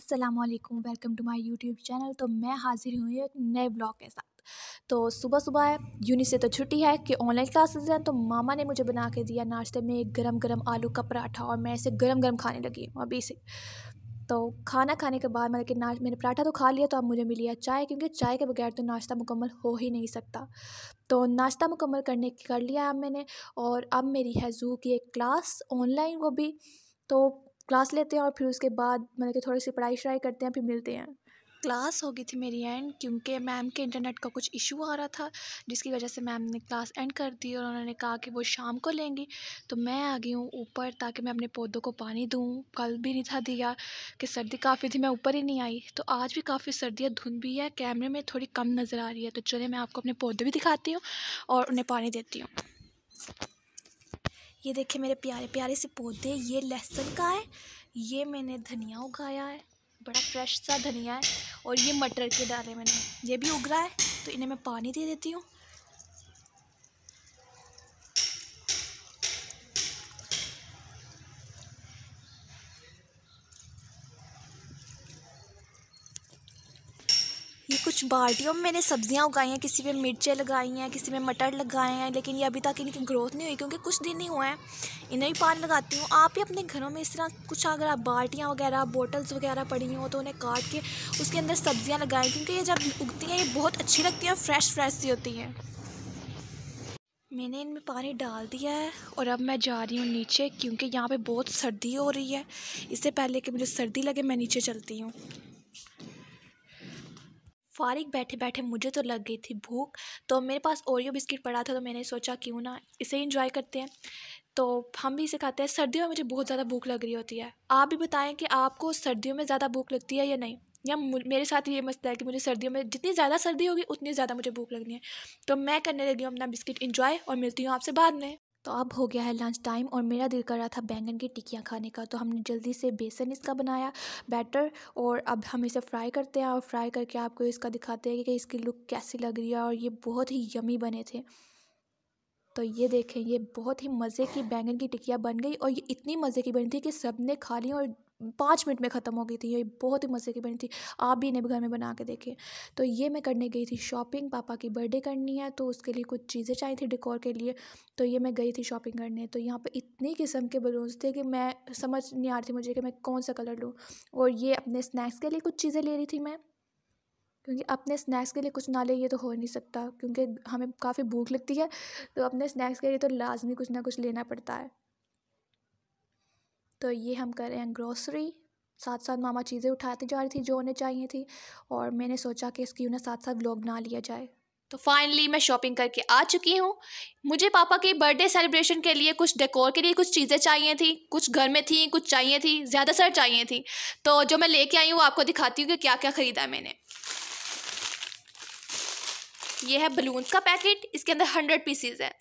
Aslam welcome to my YouTube channel तो मैं हाज़िर हुई एक नए ब्लॉग के साथ तो सुबह सुबह यूनि से तो छुट्टी है कि ऑनलाइन क्लासेस हैं तो मामा ने मुझे बना के दिया नाश्ते में एक गरम गरम आलू का पराठा और मैं इसे गरम गरम खाने लगी हूँ अभी से तो खाना खाने के बाद मैंने कि नाश मैंने पराठा तो खा लिया तो अब मुझे मिली है चाय क्योंकि चाय के बगैर तो नाश्ता मुकम्मल हो ही नहीं सकता तो नाश्ता मुकम्मल करने कर लिया अब मैंने और अब मेरी है जू की एक क्लास ऑनलाइन वो भी तो क्लास लेते हैं और फिर उसके बाद मतलब कि थोड़ी सी पढ़ाई शढ़ाई करते हैं फिर मिलते हैं क्लास हो गई थी मेरी एंड क्योंकि मैम के इंटरनेट का कुछ इशू आ रहा था जिसकी वजह से मैम ने क्लास एंड कर दी और उन्होंने कहा कि वो शाम को लेंगी तो मैं आ गई हूँ ऊपर ताकि मैं अपने पौधों को पानी दूँ कल भी नहीं था दिया कि सर्दी काफ़ी थी मैं ऊपर ही नहीं आई तो आज भी काफ़ी सर्दी है धुंध भी है कैमरे में थोड़ी कम नज़र आ रही है तो चले मैं आपको अपने पौधे भी दिखाती हूँ और उन्हें पानी देती हूँ ये देखिए मेरे प्यारे प्यारे से पौधे ये लहसुन का है ये मैंने धनिया उगाया है बड़ा फ्रेश सा धनिया है और ये मटर के डाले मैंने ये भी उग रहा है तो इन्हें मैं पानी दे देती हूँ ये कुछ बाल्टियों में मैंने सब्जियां उगाई हैं किसी में मिर्चें लगाई हैं किसी में मटर लगाए हैं लेकिन ये अभी तक इनकी ग्रोथ नहीं हुई क्योंकि कुछ दिन ही हुए हैं इन्हें भी पानी लगाती हूँ आप ही अपने घरों में इस तरह कुछ अगर आप बाल्टियाँ वगैरह बोटल्स वगैरह पड़ी हो तो उन्हें काट के उसके अंदर सब्जियाँ लगाएँ क्योंकि ये जब उगती हैं ये बहुत अच्छी लगती हैं फ्रेश फ्रेश सी होती हैं मैंने इनमें पानी डाल दिया है और अब मैं जा रही हूँ नीचे क्योंकि यहाँ पे बहुत सर्दी हो रही है इससे पहले कि मुझे सर्दी लगे मैं नीचे चलती हूँ फारिक बैठे बैठे मुझे तो लग गई थी भूख तो मेरे पास ओरियो बिस्किट पड़ा था तो मैंने सोचा क्यों ना इसे इंजॉय करते हैं तो हम भी इसे खाते हैं सर्दियों में मुझे बहुत ज़्यादा भूख लग रही होती है आप भी बताएं कि आपको सर्दियों में ज़्यादा भूख लगती है या नहीं या मेरे साथ ये मस्त है कि मुझे सर्दियों में जितनी ज़्यादा सर्दी होगी उतनी ज़्यादा मुझे भूख लगनी है तो मैं करने लगी हूँ अपना बिस्किट इंजॉय और मिलती हूँ आपसे बाद में तो अब हो गया है लंच टाइम और मेरा दिल कर रहा था बैंगन की टिकियाँ खाने का तो हमने जल्दी से बेसन इसका बनाया बैटर और अब हम इसे फ्राई करते हैं और फ्राई करके आपको इसका दिखाते हैं कि इसकी लुक कैसी लग रही है और ये बहुत ही यमी बने थे तो ये देखें ये बहुत ही मज़े की बैंगन की टिक्कियाँ बन गई और ये इतनी मज़े की बनी थी कि सब ने खा ली और पाँच मिनट में ख़त्म हो गई थी ये बहुत ही मज़े की बनी थी आप भी इन्हें घर में बना के देखें तो ये मैं करने गई थी शॉपिंग पापा की बर्थडे करनी है तो उसके लिए कुछ चीज़ें चाहिए थी डेकोर के लिए तो ये मैं गई थी शॉपिंग करने तो यहाँ पर इतने किस्म के बलून्स थे कि मैं समझ नहीं आ रही थी मुझे कि मैं कौन सा कलर लूँ और ये अपने स्नैक्स के लिए कुछ चीज़ें ले रही थी मैं क्योंकि अपने स्नैक्स के लिए कुछ ना ले ये तो हो नहीं सकता क्योंकि हमें काफ़ी भूख लगती है तो अपने स्नैक्स के लिए तो लाजमी कुछ ना कुछ लेना पड़ता है तो ये हम कर रहे हैं ग्रॉसरी साथ साथ मामा चीज़ें उठाती जा रही थी जो उन्हें चाहिए थी और मैंने सोचा कि इसकी उन्हें साथ साथ ब्लॉग बना लिया जाए तो फाइनली मैं शॉपिंग करके आ चुकी हूँ मुझे पापा के बर्थडे सेलिब्रेशन के लिए कुछ डेकोर के लिए कुछ चीज़ें चाहिए थी कुछ घर में थी कुछ चाहिए थी ज़्यादा सर चाहिए थी तो जो मैं लेके आई हूँ वो आपको दिखाती हूँ कि क्या क्या ख़रीदा मैंने ये है बलून्स का पैकेट इसके अंदर हंड्रेड पीसीज है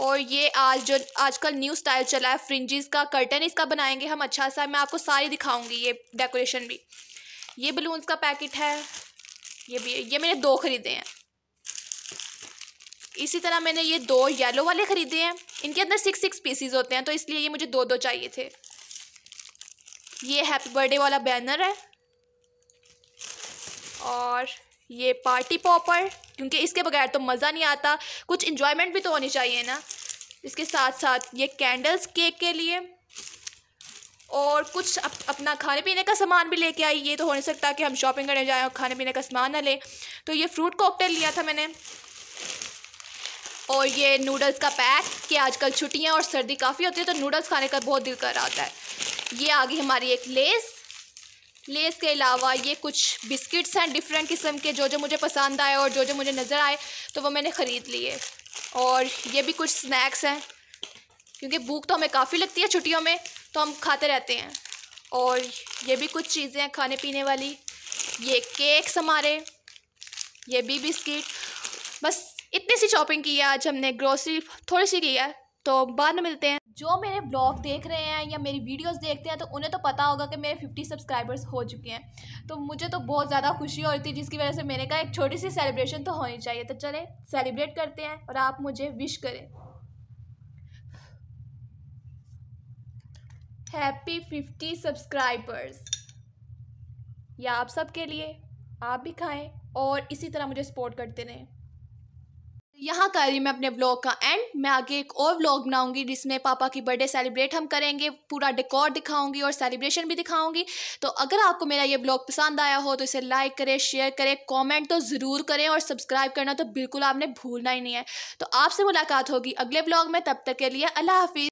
और ये आज जो आजकल न्यू स्टाइल चला है फ्रिंजिस का कर्टन इसका बनाएंगे हम अच्छा सा मैं आपको सारी दिखाऊंगी ये डेकोरेशन भी ये बलून्स का पैकेट है ये भी ये मैंने दो ख़रीदे हैं इसी तरह मैंने ये दो येलो वाले ख़रीदे हैं इनके अंदर सिक्स सिक्स पीसीज होते हैं तो इसलिए ये मुझे दो दो चाहिए थे ये हैप्पी बर्थडे वाला बैनर है और ये पार्टी पॉपर क्योंकि इसके बगैर तो मज़ा नहीं आता कुछ इन्जॉयमेंट भी तो होनी चाहिए ना इसके साथ साथ ये कैंडल्स केक के लिए और कुछ अप, अपना खाने पीने का सामान भी लेके आई ये तो हो नहीं सकता कि हम शॉपिंग करने जाएँ और खाने पीने का सामान ना लें तो ये फ्रूट कॉकटेल लिया था मैंने और ये नूडल्स का पैक कि आजकल छुट्टियाँ और सर्दी काफ़ी होती है तो नूडल्स खाने का बहुत दिल कर रहा होता है ये आ गई हमारी एक लेस लेस के अलावा ये कुछ बिस्किट्स हैं डिफरेंट किस्म के जो जो मुझे पसंद आए और जो जो मुझे नज़र आए तो वो मैंने ख़रीद लिए और ये भी कुछ स्नैक्स हैं क्योंकि भूख तो हमें काफ़ी लगती है छुट्टियों में तो हम खाते रहते हैं और ये भी कुछ चीज़ें हैं खाने पीने वाली ये केक्स हमारे ये भी बिस्किट बस इतनी सी शॉपिंग की है आज हमने ग्रोसरी थोड़ी सी की है तो बाद में मिलते हैं जो मेरे ब्लॉग देख रहे हैं या मेरी वीडियोस देखते हैं तो उन्हें तो पता होगा कि मेरे 50 सब्सक्राइबर्स हो चुके हैं तो मुझे तो बहुत ज़्यादा खुशी हो रही थी जिसकी वजह से मैंने कहा एक छोटी सी सेलिब्रेशन तो होनी चाहिए तो चले सेलिब्रेट करते हैं और आप मुझे विश करें हैप्पी फिफ्टी सब्सक्राइबर्स या आप सबके लिए आप भी खाएं और इसी तरह मुझे सपोर्ट करते रहें यहाँ कर रही मैं अपने ब्लॉग का एंड मैं आगे एक और ब्लॉग बनाऊंगी जिसमें पापा की बर्थडे सेलिब्रेट हम करेंगे पूरा डेकोर दिखाऊंगी और सेलिब्रेशन भी दिखाऊंगी तो अगर आपको मेरा ये ब्लॉग पसंद आया हो तो इसे लाइक करें शेयर करें कमेंट तो ज़रूर करें और सब्सक्राइब करना तो बिल्कुल आपने भूलना ही नहीं है तो आपसे मुलाकात होगी अगले ब्लॉग में तब तक के लिए अल्लाह हाफिज़